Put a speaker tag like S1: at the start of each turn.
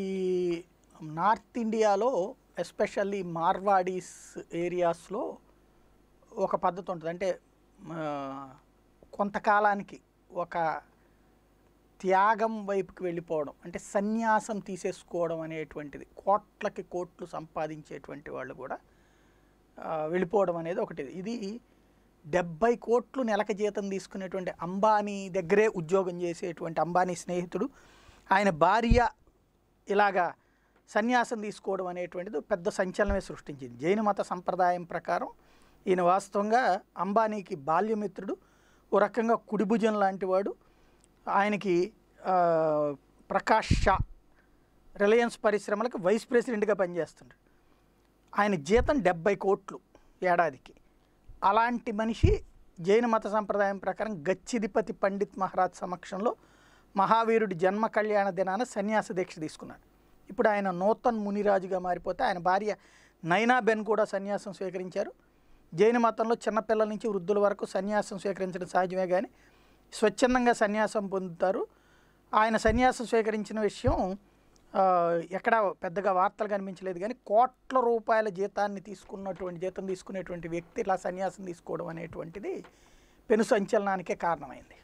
S1: ఈ నార్త్ ఇండియాలో ఎస్పెషల్లీ మార్వాడీస్ ఏరియాస్లో ఒక పద్ధతి ఉంటుంది అంటే కొంతకాలానికి ఒక త్యాగం వైపుకి వెళ్ళిపోవడం అంటే సన్యాసం తీసేసుకోవడం అనేటువంటిది కోట్లకి కోట్లు సంపాదించేటువంటి వాళ్ళు కూడా వెళ్ళిపోవడం అనేది ఒకటి ఇది డెబ్బై కోట్లు నెలక జీతం తీసుకునేటువంటి అంబానీ దగ్గరే ఉద్యోగం చేసేటువంటి అంబానీ స్నేహితుడు ఆయన భార్య ఇలాగా సన్యాసం తీసుకోవడం అనేటువంటిది పెద్ద సంచలనమే సృష్టించింది జైన మత సంప్రదాయం ప్రకారం ఈయన వాస్తవంగా అంబానీకి బాల్యమిత్రుడు ఓ రకంగా కుడిభుజం లాంటివాడు ఆయనకి ప్రకాష్ షా రిలయన్స్ పరిశ్రమలకు వైస్ ప్రెసిడెంట్గా పనిచేస్తుంటాడు ఆయన జీతం డెబ్బై కోట్లు ఏడాదికి అలాంటి మనిషి జైన మత సంప్రదాయం ప్రకారం గచ్చిధిపతి పండిత్ మహారాజ్ సమక్షంలో మహావీరుడి జన్మ కళ్యాణ దినాన సన్యాస దీక్ష తీసుకున్నాడు ఇప్పుడు ఆయన నూతన్ మునిరాజుగా మారిపోతే ఆయన భార్య నైనాబెన్ కూడా సన్యాసం స్వీకరించారు జైన మతంలో చిన్నపిల్లల నుంచి వృద్ధుల వరకు సన్యాసం స్వీకరించడం సహజమే కానీ స్వచ్ఛందంగా సన్యాసం పొందుతారు ఆయన సన్యాసం స్వీకరించిన విషయం ఎక్కడ పెద్దగా వార్తలు కనిపించలేదు కానీ కోట్ల రూపాయల జీతాన్ని తీసుకున్నటువంటి జీతం తీసుకునేటువంటి వ్యక్తి ఇలా సన్యాసం తీసుకోవడం అనేటువంటిది పెను సంచలనానికే కారణమైంది